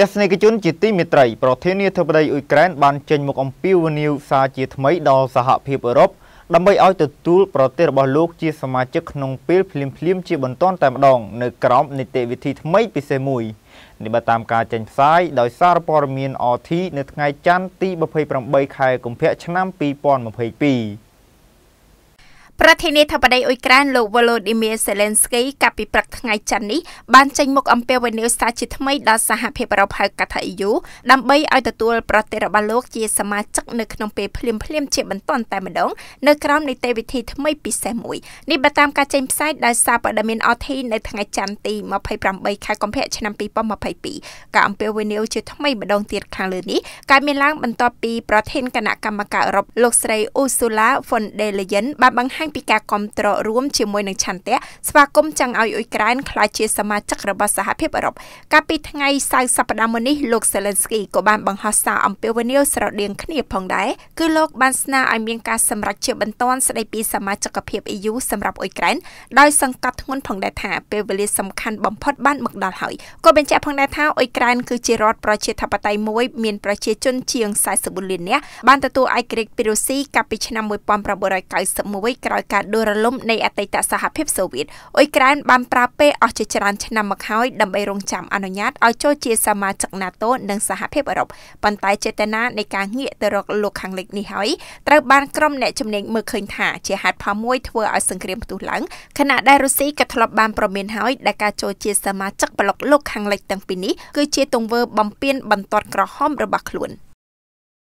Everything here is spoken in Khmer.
ទស្សនិកជនជាទីមេត្រីប្រធានាធិបតីអ៊ុយក្រែនបានចេញមុខអំពាវនាវសារជាថ្មី ដល់សហភាពអឺរ៉ុបដើម្បីឲ្យទទួលប្រទេសរបស់លោក ជាសមាជិកក្នុងពេលភ្លាមៗជាបន្ទាន់តែម្ដងនៅក្រោមនីតិវិធីថ្មី ពិសេសមួយនេះបើតាមការចេញផ្សាយដោយសារព័ត៌មាន RT នៅថ្ងៃច័ន្ទទី28ខែកុម្ភៈឆ្នាំ2022ប្រធានាធិបតីអ៊ុយក្រែនលោក Volodymyr Zelensky កាលពីព្រឹកថ្ងៃច័ន្ទនេះបានចេញមុខអំពាវនាវសារជាថ្មីដល់សហភាពអឺរ៉ុបហៅកាត់ថា EU ដើម្បីឲ្យទទួលប្រទេសរបស់លោកជាសមាជិកនៅក្នុងពេលភ្លាមភ្លាមជាបន្ទាន់តែម្ដងនៅក្រោមនីតិវិធីថ្មីពិសេសមួយនេះបើតាមការចេញផ្សាយដោយសារព័ត៌មាន RT នៅថ្ងៃច័ន្ទទី28ខែកុម្ភៈឆ្នាំ2022ការអំពាវនាវជាថ្មីម្ដងទៀតខាងលើនេះកើតមានឡើងបន្ទាប់ពីប្រធានគណៈកម្មការអឺរ៉ុបលោកស្រី Ursula von der Leyen បានបង្ហាញពីការគាំទ្ររួម ជាមួយនឹងឆន្ទៈស្វាគមន៍ចង់ឲ្យអ៊ុយក្រែនក្លាយជាសមាជិករបស់សហភាពអឺរ៉ុបកាលពីថ្ងៃសៅរ៍សប្តាហ៍មុននេះលោកសេលិនស្គីក៏បានបង្ហោះសារអំពាវនាវស្រដៀងគ្នា ផងដែរគឺលោកបានស្នើឲ្យមានការសម្រេចជាបន្ទាន់ស្ដីពីសមាជិកភាព EU សម្រាប់អ៊ុយក្រែនដោយសង្កត់ធ្ងន់ផងដែរថាពេលវេលាសំខាន់បំផុតបានមកដល់ហើយក៏បញ្ជាក់ផងដែរថាអ៊ុយក្រែនគឺជារដ្ឋប្រជាធិបតេយ្យមួយ មានប្រជាជនជាង44លាននាក់បានទទួលឯករាជ្យពីរុស្ស៊ីកាលពីឆ្នាំ1991ក្រោយក្រោយការដួលរលំនៃអតីតសហភាពសូវៀតអ៊ុយក្រែនបានប្រើពេលអស់ជាច្រើនឆ្នាំមកហើយដើម្បីរងចាំអនុញ្ញាតឲ្យចូលជាសមាជិក NATO និងសហភាពអឺរ៉ុបប៉ុន្តែចេតនានៃការងាកទៅរកលោកខាងលិចនេះហើយត្រូវបានក្រុមអ្នកជំនាញមើលឃើញថាជាហេតុផលមួយធ្វើឲ្យសង្គ្រាមផ្ទុះឡើងខណៈដែលរុស្ស៊ីក៏ធ្លាប់បានប្រមានហើយដែលការចូលជាសមាជិកប្លុកលោកខាងលិចទាំងពីរនេះគឺជាទង្វើបំពេញបន្ទាត់ក្រហមរបស់ខ្លួន។